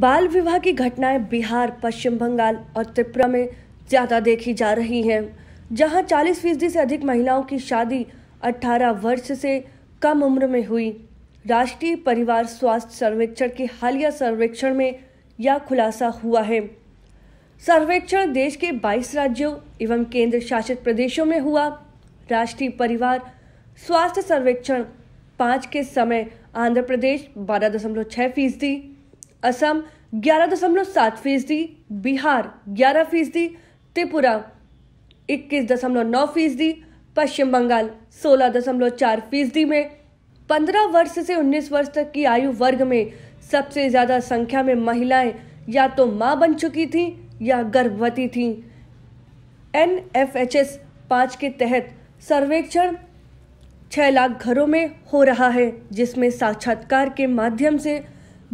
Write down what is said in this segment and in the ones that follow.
बाल विवाह की घटनाएं बिहार पश्चिम बंगाल और त्रिपुरा में ज्यादा देखी जा रही हैं जहां 40 फीसदी से अधिक महिलाओं की शादी 18 वर्ष से कम उम्र में हुई राष्ट्रीय परिवार स्वास्थ्य सर्वेक्षण के हालिया सर्वेक्षण में यह खुलासा हुआ है सर्वेक्षण देश के 22 राज्यों एवं केंद्र शासित प्रदेशों में हुआ राष्ट्रीय परिवार स्वास्थ्य सर्वेक्षण पाँच के समय आंध्र प्रदेश बारह दशमलव छः फीसदी असम ग्यारह दशमलव सात फीसदी बिहार ग्यारह फीसदी त्रिपुरा इक्कीस दशमलव नौ फीसदी पश्चिम बंगाल सोलह दशमलव चार फीसदी में पंद्रह वर्ष से उन्नीस वर्ष तक की आयु वर्ग में सबसे ज़्यादा संख्या में महिलाएं या तो मां बन चुकी थीं या गर्भवती थीं एन एफ एच एस पाँच के तहत सर्वेक्षण छः लाख घरों में हो रहा है जिसमें साक्षात्कार के माध्यम से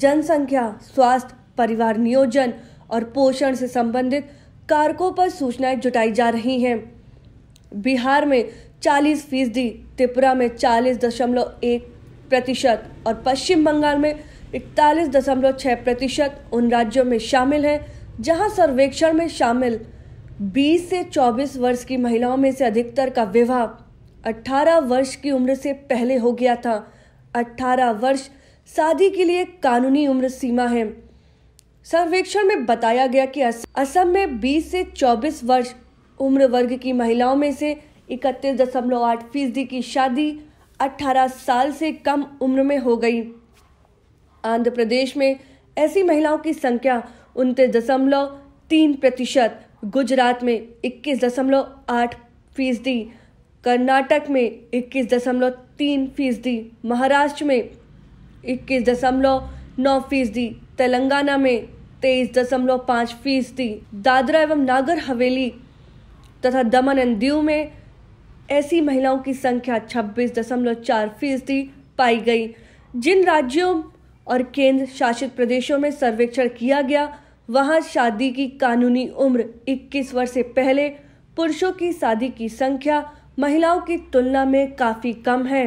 जनसंख्या स्वास्थ्य परिवार नियोजन और पोषण से संबंधित कारकों पर सूचनाएं जुटाई जा रही हैं बिहार में 40 फीसदी त्रिपुरा में 40.1 प्रतिशत और पश्चिम बंगाल में 41.6 प्रतिशत उन राज्यों में शामिल हैं जहां सर्वेक्षण में शामिल 20 से 24 वर्ष की महिलाओं में से अधिकतर का विवाह 18 वर्ष की उम्र से पहले हो गया था 18 वर्ष शादी के लिए कानूनी उम्र सीमा है सर्वेक्षण में बताया गया कि असम में 20 से 24 वर्ष उम्र वर्ग की महिलाओं में से इकतीस दशमलव आठ फीसदी की शादी 18 साल से कम उम्र में हो गई आंध्र प्रदेश में ऐसी महिलाओं की संख्या उनतीस दशमलव तीन प्रतिशत गुजरात में इक्कीस दशमलव आठ फीसदी कर्नाटक में इक्कीस दशमलव तीन फीसदी महाराष्ट्र में इक्कीस दशमलव नौ फीसदी तेलंगाना में तेईस दशमलव पाँच फीसदी दादरा एवं नागर हवेली तथा दमन एंड दीव में ऐसी महिलाओं की संख्या छब्बीस दशमलव चार फीसदी पाई गई जिन राज्यों और केंद्र शासित प्रदेशों में सर्वेक्षण किया गया वहां शादी की कानूनी उम्र 21 वर्ष से पहले पुरुषों की शादी की संख्या महिलाओं की तुलना में काफ़ी कम है